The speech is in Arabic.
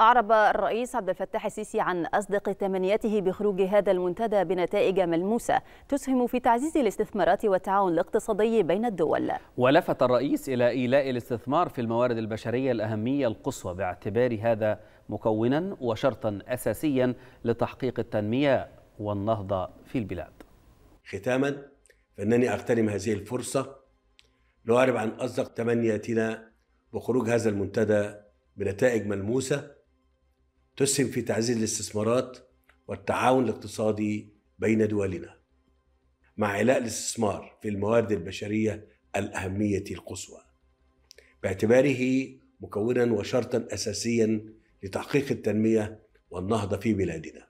أعرب الرئيس عبد الفتاح السيسي عن أصدق تمنياته بخروج هذا المنتدى بنتائج ملموسة تسهم في تعزيز الاستثمارات والتعاون الاقتصادي بين الدول ولفت الرئيس إلى إيلاء الاستثمار في الموارد البشرية الأهمية القصوى باعتبار هذا مكونا وشرطا أساسيا لتحقيق التنمية والنهضة في البلاد ختاما فإنني أغتنم هذه الفرصة لأعرب عن أصدق تمنياتنا بخروج هذا المنتدى بنتائج ملموسه تسهم في تعزيز الاستثمارات والتعاون الاقتصادي بين دولنا مع علاء الاستثمار في الموارد البشرية الأهمية القصوى باعتباره مكونا وشرطا أساسيا لتحقيق التنمية والنهضة في بلادنا